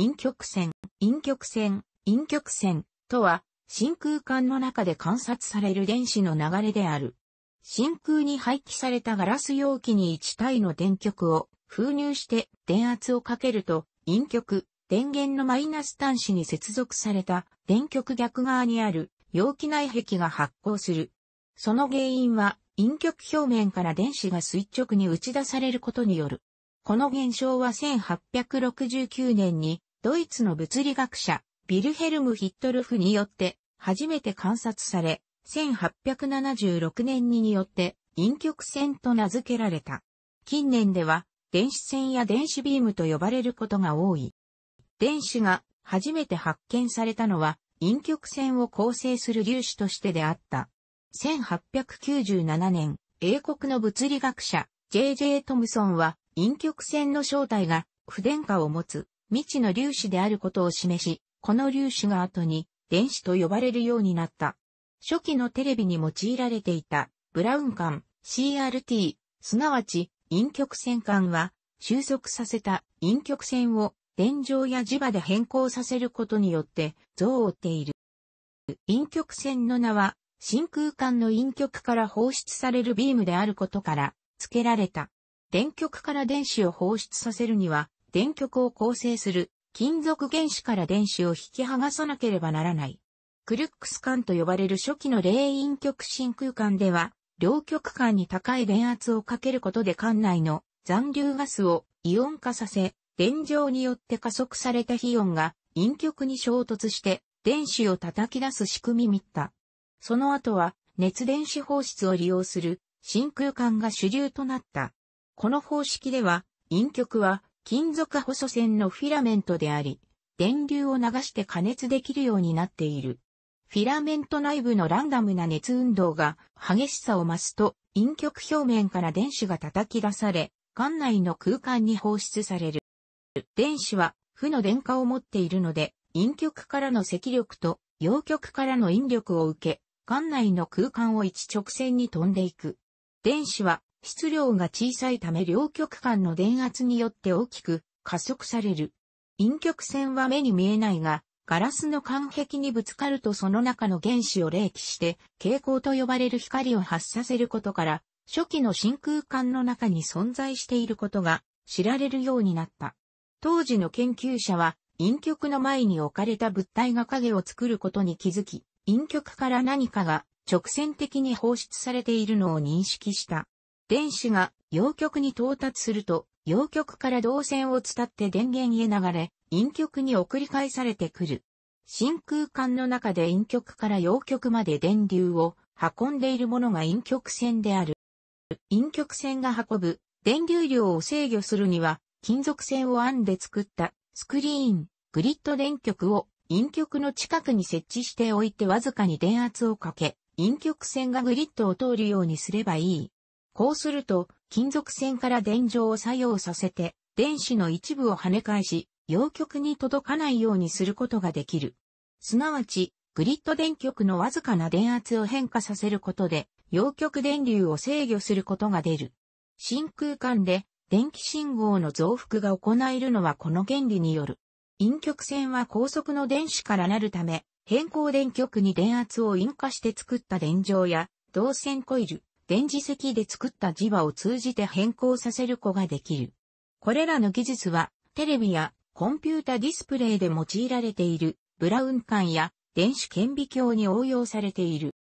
陰極線、陰極線、陰極線とは、真空管の中で観察される電子の流れである。真空に廃棄されたガラス容器に1体の電極を封入して電圧をかけると、陰極、電源のマイナス端子に接続された電極逆側にある容器内壁が発光する。その原因は陰極表面から電子が垂直に打ち出されることによる。この現象は1869年にドイツの物理学者、ビルヘルム・ヒットルフによって、初めて観察され、1876年にによって、陰極線と名付けられた。近年では、電子線や電子ビームと呼ばれることが多い。電子が初めて発見されたのは、陰極線を構成する粒子としてであった。1897年、英国の物理学者、J.J. トムソンは、陰極線の正体が、不電化を持つ未知の粒子であることを示し、この粒子が後に電子と呼ばれるようになった。初期のテレビに用いられていたブラウン管 CRT、すなわち陰極線管は収束させた陰極線を電状や磁場で変更させることによって像を追っている。陰極線の名は真空管の陰極から放出されるビームであることから付けられた。電極から電子を放出させるには電極を構成する金属原子から電子を引き剥がさなければならない。クルックス間と呼ばれる初期の霊陰極真空管では、両極間に高い電圧をかけることで管内の残留ガスをイオン化させ、電状によって加速されたオ音が陰極に衝突して電子を叩き出す仕組み見た。その後は熱電子放出を利用する真空管が主流となった。この方式では陰極は金属細線のフィラメントであり、電流を流して加熱できるようになっている。フィラメント内部のランダムな熱運動が激しさを増すと、陰極表面から電子が叩き出され、館内の空間に放出される。電子は負の電荷を持っているので、陰極からの積力と陽極からの引力を受け、館内の空間を一直線に飛んでいく。電子は質量が小さいため両極間の電圧によって大きく加速される。陰極線は目に見えないが、ガラスの間壁にぶつかるとその中の原子を冷気して、蛍光と呼ばれる光を発させることから、初期の真空管の中に存在していることが知られるようになった。当時の研究者は、陰極の前に置かれた物体が影を作ることに気づき、陰極から何かが直線的に放出されているのを認識した。電子が陽極に到達すると、陽極から導線を伝って電源へ流れ、陰極に送り返されてくる。真空管の中で陰極から陽極まで電流を運んでいるものが陰極線である。陰極線が運ぶ電流量を制御するには、金属線を編んで作ったスクリーン、グリッド電極を陰極の近くに設置しておいてわずかに電圧をかけ、陰極線がグリッドを通るようにすればいい。こうすると、金属線から電状を作用させて、電子の一部を跳ね返し、陽極に届かないようにすることができる。すなわち、グリッド電極のわずかな電圧を変化させることで、陽極電流を制御することが出る。真空間で電気信号の増幅が行えるのはこの原理による。陰極線は高速の電子からなるため、変更電極に電圧を引火して作った電状や、導線コイル、電磁石で作った磁場を通じて変更させる子ができる。これらの技術は、テレビやコンピュータディスプレイで用いられているブラウン管や電子顕微鏡に応用されている。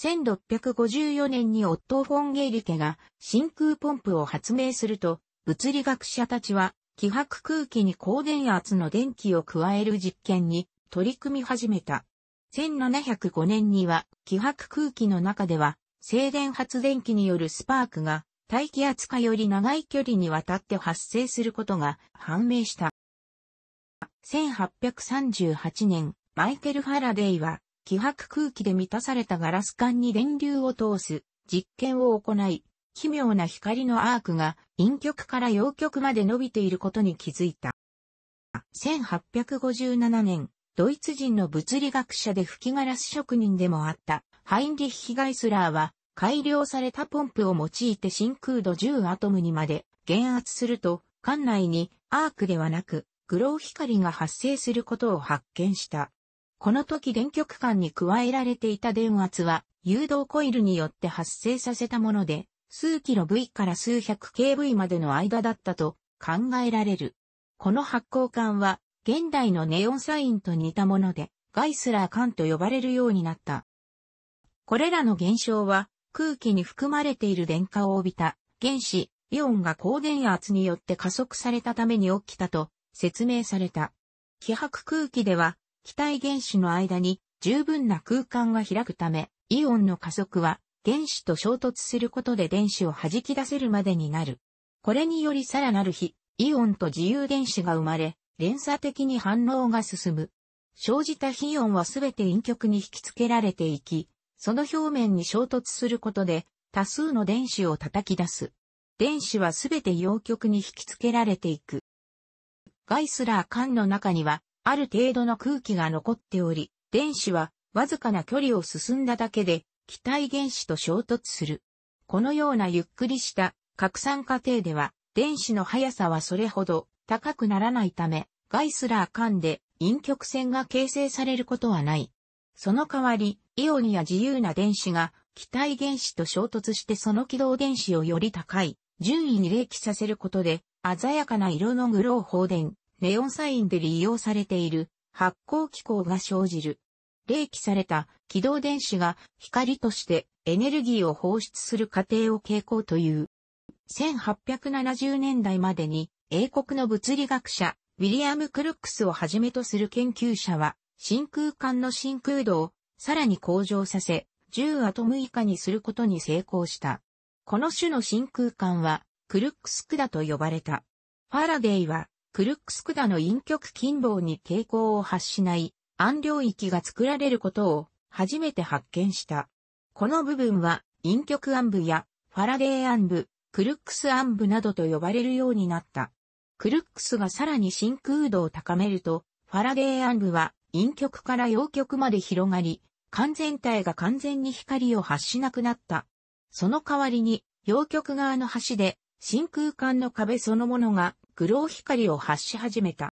1654年にオットー・フォン・ゲイリケが真空ポンプを発明すると、物理学者たちは気迫空気に高電圧の電気を加える実験に取り組み始めた。1705年には気迫空気の中では静電発電機によるスパークが大気圧下より長い距離にわたって発生することが判明した。1838年、マイケル・ファラデイは、気迫空気で満たされたガラス管に電流を通す実験を行い、奇妙な光のアークが陰極から陽極まで伸びていることに気づいた。1857年、ドイツ人の物理学者で吹きガラス職人でもあったハインリッヒ・ガイスラーは、改良されたポンプを用いて真空度10アトムにまで減圧すると、艦内にアークではなく、グロー光が発生することを発見した。この時電極管に加えられていた電圧は、誘導コイルによって発生させたもので、数キロ V から数百 kV までの間だったと考えられる。この発光管は、現代のネオンサインと似たもので、ガイスラー管と呼ばれるようになった。これらの現象は、空気に含まれている電荷を帯びた原子、イオンが高電圧によって加速されたために起きたと説明された。希薄空気では、気体原子の間に十分な空間が開くため、イオンの加速は原子と衝突することで電子を弾き出せるまでになる。これによりさらなる日、イオンと自由電子が生まれ、連鎖的に反応が進む。生じた非イオンはすべて陰極に引き付けられていき、その表面に衝突することで多数の電子を叩き出す。電子はすべて陽極に引き付けられていく。ガイスラー管の中にはある程度の空気が残っており、電子はわずかな距離を進んだだけで気体原子と衝突する。このようなゆっくりした拡散過程では電子の速さはそれほど高くならないため、ガイスラー管で陰極線が形成されることはない。その代わり、イオンや自由な電子が気体原子と衝突してその軌道電子をより高い順位に冷気させることで鮮やかな色のグロー放電、ネオンサインで利用されている発光機構が生じる。冷気された軌道電子が光としてエネルギーを放出する過程を傾向という。1870年代までに英国の物理学者ウィリアム・クルックスをはじめとする研究者は真空管の真空度をさらに向上させ、10アトム以下にすることに成功した。この種の真空管は、クルックスクダと呼ばれた。ファラデイは、クルックスクダの陰極近傍に傾向を発しない、暗領域が作られることを、初めて発見した。この部分は、陰極暗部や、ファラデイ暗部、クルックス暗部などと呼ばれるようになった。クルックスがさらに真空度を高めると、ファラデイ暗部は陰極から陽極まで広がり、完全体が完全に光を発しなくなった。その代わりに、陽極側の端で、真空管の壁そのものが、グロー光を発し始めた。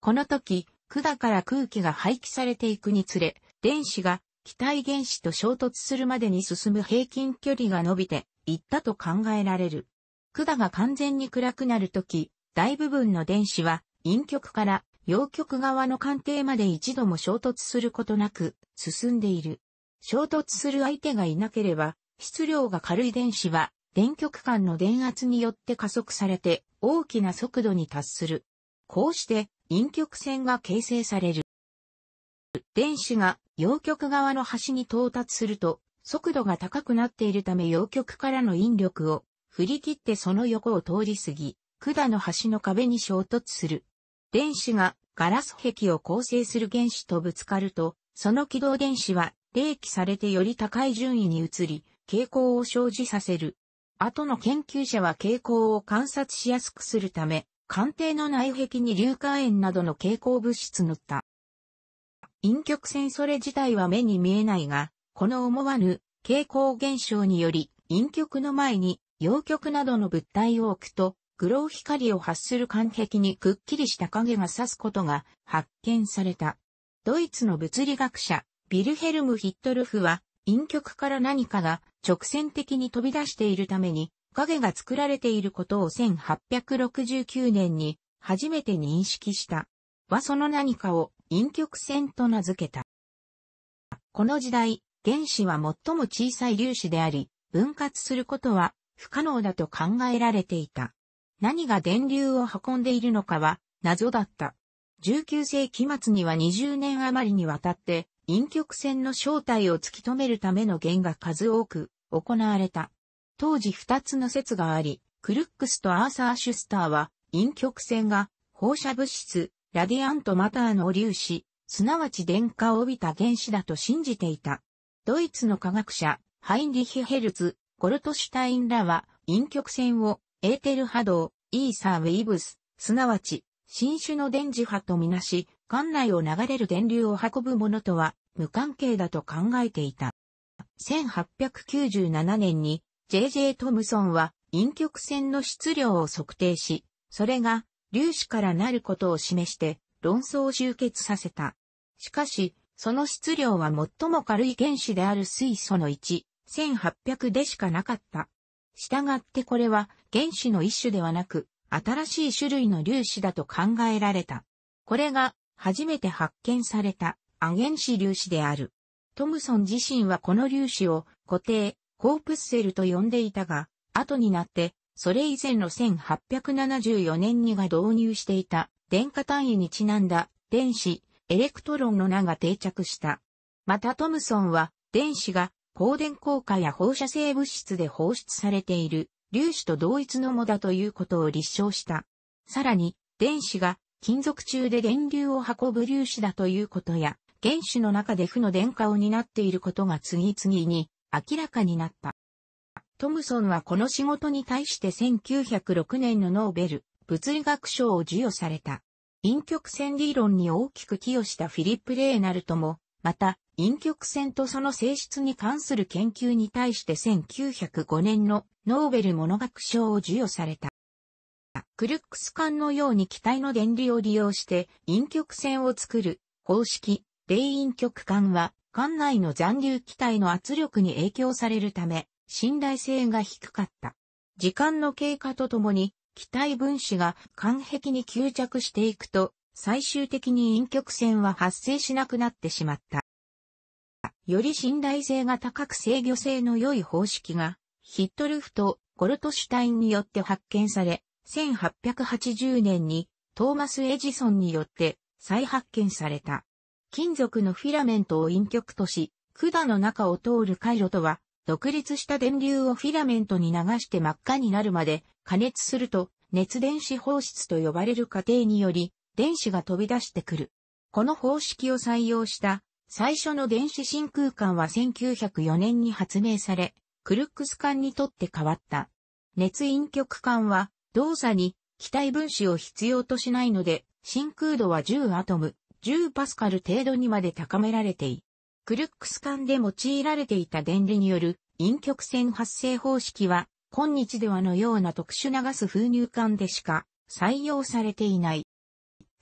この時、管から空気が排気されていくにつれ、電子が気体原子と衝突するまでに進む平均距離が伸びていったと考えられる。管が完全に暗くなるとき、大部分の電子は陰極から陽局側の艦艇まで一度も衝突することなく進んでいる。衝突する相手がいなければ、質量が軽い電子は、電極間の電圧によって加速されて大きな速度に達する。こうして陰極線が形成される。電子が陽極側の端に到達すると速度が高くなっているため陽極からの引力を振り切ってその横を通り過ぎ、管の端の壁に衝突する。電子がガラス壁を構成する原子とぶつかると、その軌道電子は、冷気されてより高い順位に移り、傾向を生じさせる。後の研究者は傾向を観察しやすくするため、鑑定の内壁に硫化塩などの蛍光物質塗った。陰極線それ自体は目に見えないが、この思わぬ蛍光現象により、陰極の前に陽極などの物体を置くと、黒光を発する間壁にくっきりした影が差すことが発見された。ドイツの物理学者、ビルヘルム・ヒットルフは、陰極から何かが直線的に飛び出しているために、影が作られていることを1869年に初めて認識した。はその何かを陰極線と名付けた。この時代、原子は最も小さい粒子であり、分割することは不可能だと考えられていた。何が電流を運んでいるのかは謎だった。19世紀末には20年余りにわたって陰極線の正体を突き止めるための弦が数多く行われた。当時2つの説があり、クルックスとアーサー・シュスターは陰極線が放射物質、ラディアントマターの粒子、すなわち電荷を帯びた原子だと信じていた。ドイツの科学者、ハインリヒ・ヘルツ、ゴルトシュタインらは陰極線をエーテル波動、イーサーウェイブス、すなわち、新種の電磁波とみなし、管内を流れる電流を運ぶものとは無関係だと考えていた。1897年に J.J. トムソンは陰極線の質量を測定し、それが粒子からなることを示して論争を終結させた。しかし、その質量は最も軽い原子である水素の1、1800でしかなかった。したがってこれは原子の一種ではなく、新しい種類の粒子だと考えられた。これが初めて発見されたアゲン子粒子である。トムソン自身はこの粒子を固定、コープスセルと呼んでいたが、後になって、それ以前の1874年にが導入していた電化単位にちなんだ電子、エレクトロンの名が定着した。またトムソンは電子が光電効果や放射性物質で放出されている粒子と同一のもだということを立証した。さらに、電子が金属中で電流を運ぶ粒子だということや、原子の中で負の電荷を担っていることが次々に明らかになった。トムソンはこの仕事に対して1906年のノーベル物理学賞を授与された。陰極線理論に大きく寄与したフィリップ・レーナルトもまた、陰極線とその性質に関する研究に対して1905年のノーベル物学賞を授与された。クルックス管のように気体の電流を利用して陰極線を作る方式、霊陰極管は管内の残留気体の圧力に影響されるため信頼性が低かった。時間の経過とともに気体分子が管壁に吸着していくと最終的に陰極線は発生しなくなってしまった。より信頼性が高く制御性の良い方式が、ヒットルフとゴルトシュタインによって発見され、1880年にトーマス・エジソンによって再発見された。金属のフィラメントを陰極とし、管の中を通る回路とは、独立した電流をフィラメントに流して真っ赤になるまで加熱すると熱電子放出と呼ばれる過程により電子が飛び出してくる。この方式を採用した最初の電子真空管は1904年に発明され、クルックス管にとって変わった。熱陰極管は動作に気体分子を必要としないので、真空度は10アトム、10パスカル程度にまで高められてい。クルックス管で用いられていた電離による陰極線発生方式は、今日ではのような特殊流す風封入管でしか採用されていない。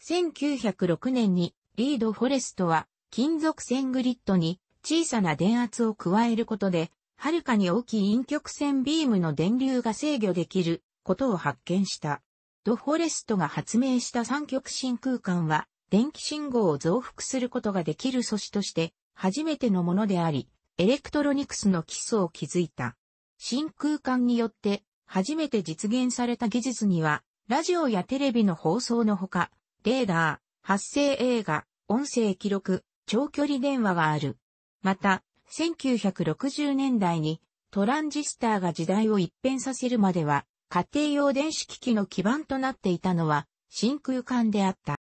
1906年にリード・フォレストは金属線グリッドに小さな電圧を加えることで、はるかに大きい陰極線ビームの電流が制御できることを発見した。ド・フォレストが発明した三極真空管は、電気信号を増幅することができる素子として、初めてのものであり、エレクトロニクスの基礎を築いた。真空管によって、初めて実現された技術には、ラジオやテレビの放送のほか、レーダー、発声映画、音声記録、長距離電話がある。また、1960年代にトランジスターが時代を一変させるまでは、家庭用電子機器の基盤となっていたのは真空管であった。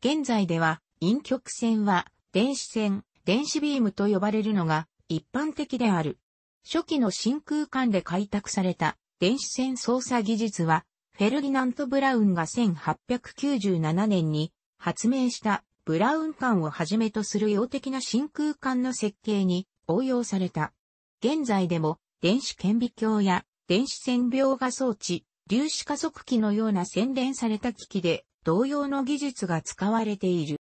現在では、陰極線は電子線、電子ビームと呼ばれるのが一般的である。初期の真空管で開拓された電子線操作技術はフェルディナント・ブラウンが1897年に発明したブラウン管をはじめとする洋的な真空管の設計に応用された。現在でも電子顕微鏡や電子線描画装置、粒子加速器のような洗練された機器で同様の技術が使われている。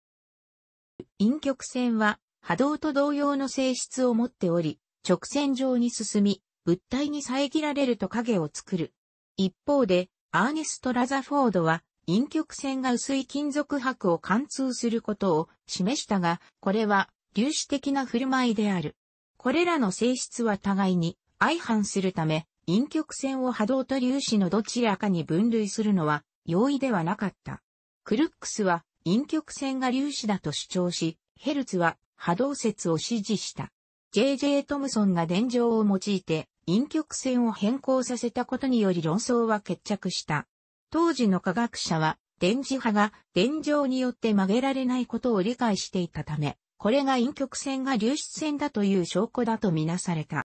陰極線は波動と同様の性質を持っており、直線上に進み、物体に遮られると影を作る。一方で、アーネスト・ラザフォードは、陰極線が薄い金属箔を貫通することを示したが、これは粒子的な振る舞いである。これらの性質は互いに相反するため、陰極線を波動と粒子のどちらかに分類するのは容易ではなかった。クルックスは陰極線が粒子だと主張し、ヘルツは波動説を支持した。J.J. トムソンが電情を用いて陰極線を変更させたことにより論争は決着した。当時の科学者は、電磁波が電状によって曲げられないことを理解していたため、これが陰極線が流出線だという証拠だとみなされた。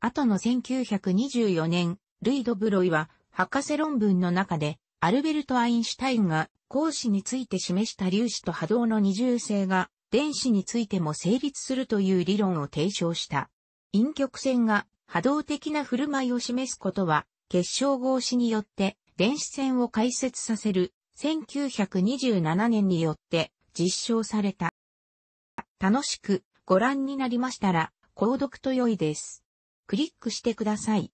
後の1924年、ルイ・ド・ブロイは、博士論文の中で、アルベルト・アインシュタインが、光子について示した粒子と波動の二重性が、電子についても成立するという理論を提唱した。陰極線が波動的な振る舞いを示すことは、結晶合子によって電子線を解説させる1927年によって実証された。楽しくご覧になりましたら、購読と良いです。クリックしてください。